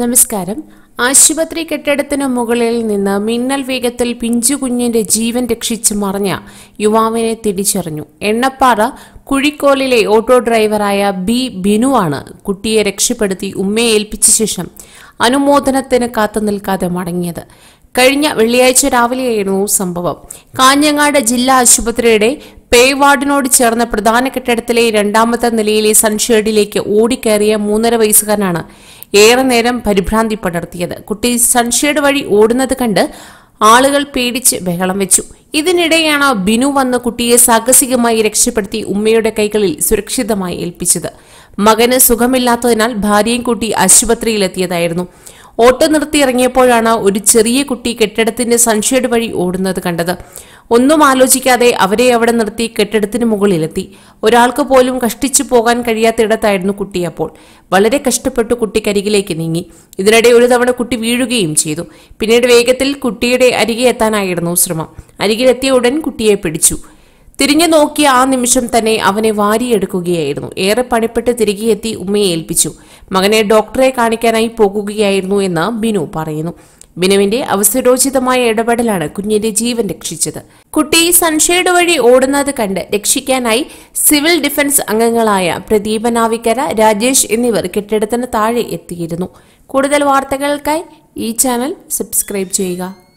നമസ്കാരം ആശുപത്രി കെട്ടിടത്തിനു മുകളിൽ നിന്ന് മിന്നൽ വേഗത്തിൽ കുഞ്ഞിന്റെ ജീവൻ രക്ഷിച്ച് മറിഞ്ഞ യുവാവിനെ തിരിച്ചറിഞ്ഞു എണ്ണപ്പാറ കുഴിക്കോലിലെ ഓട്ടോ ഡ്രൈവറായ ബി ബിനുവാണ് കുട്ടിയെ രക്ഷപ്പെടുത്തി ഉമ്മയെ ഏൽപ്പിച്ച ശേഷം അനുമോദനത്തിന് കാത്തു നിൽക്കാതെ മടങ്ങിയത് കഴിഞ്ഞ വെള്ളിയാഴ്ച രാവിലെയായിരുന്നു സംഭവം കാഞ്ഞങ്ങാട് ജില്ലാ ആശുപത്രിയുടെ പേ വാർഡിനോട് ചേർന്ന പ്രധാന കെട്ടിടത്തിലെ രണ്ടാമത്തെ നിലയിലെ സൺഷെയ്ഡിലേക്ക് ഓടിക്കയറിയ മൂന്നര വയസ്സുകാരനാണ് ഏറെ നേരം പരിഭ്രാന്തി പടർത്തിയത് കുട്ടി സൺഷെയ്ഡ് വഴി ഓടുന്നത് കണ്ട് ആളുകൾ പേടിച്ച് ബഹളം വെച്ചു ഇതിനിടെയാണ് ബിനു വന്ന കുട്ടിയെ സാഹസികമായി രക്ഷപ്പെടുത്തി ഉമ്മയുടെ കൈകളിൽ സുരക്ഷിതമായി ഏൽപ്പിച്ചത് മകന് സുഖമില്ലാത്തതിനാൽ ഭാര്യയും കുട്ടി ആശുപത്രിയിലെത്തിയതായിരുന്നു ഓട്ടോ നിർത്തി ഇറങ്ങിയപ്പോഴാണ് ഒരു ചെറിയ കുട്ടി കെട്ടിടത്തിന്റെ സൺഷേഡ് വഴി ഓടുന്നത് കണ്ടത് ഒന്നും ആലോചിക്കാതെ അവരെ അവിടെ നിർത്തി കെട്ടിടത്തിന് മുകളിലെത്തി ഒരാൾക്ക് പോലും കഷ്ടിച്ചു പോകാൻ കഴിയാത്ത ഇടത്തായിരുന്നു കുട്ടി അപ്പോൾ വളരെ കഷ്ടപ്പെട്ട് കുട്ടി കരികിലേക്ക് നീങ്ങി ഇതിനിടെ ഒരു തവണ കുട്ടി വീഴുകയും ചെയ്തു പിന്നീട് വേഗത്തിൽ കുട്ടിയുടെ അരികെ എത്താനായിരുന്നു ശ്രമം അരികിലെത്തിയ ഉടൻ കുട്ടിയെ പിടിച്ചു തിരിഞ്ഞു നോക്കിയ ആ നിമിഷം തന്നെ അവനെ വാരിയെടുക്കുകയായിരുന്നു ഏറെ പണിപ്പെട്ട് തിരികെ എത്തി ഉമ്മയെ ഏൽപ്പിച്ചു മകനെ ഡോക്ടറെ കാണിക്കാനായി പോകുകയായിരുന്നു എന്ന് ബിനു പറയുന്നു ബിനുവിന്റെ അവസരോചിതമായ ഇടപെടലാണ് കുഞ്ഞിന്റെ ജീവൻ രക്ഷിച്ചത് കുട്ടി സൺഷെയ്ഡ് വഴി ഓടുന്നത് കണ്ട് രക്ഷിക്കാനായി സിവിൽ ഡിഫൻസ് അംഗങ്ങളായ പ്രദീപ നാവിക്കര രാജേഷ് എന്നിവർ കെട്ടിടത്തിന് താഴെ എത്തിയിരുന്നു കൂടുതൽ വാർത്തകൾക്കായി ഈ ചാനൽ സബ്സ്ക്രൈബ് ചെയ്യുക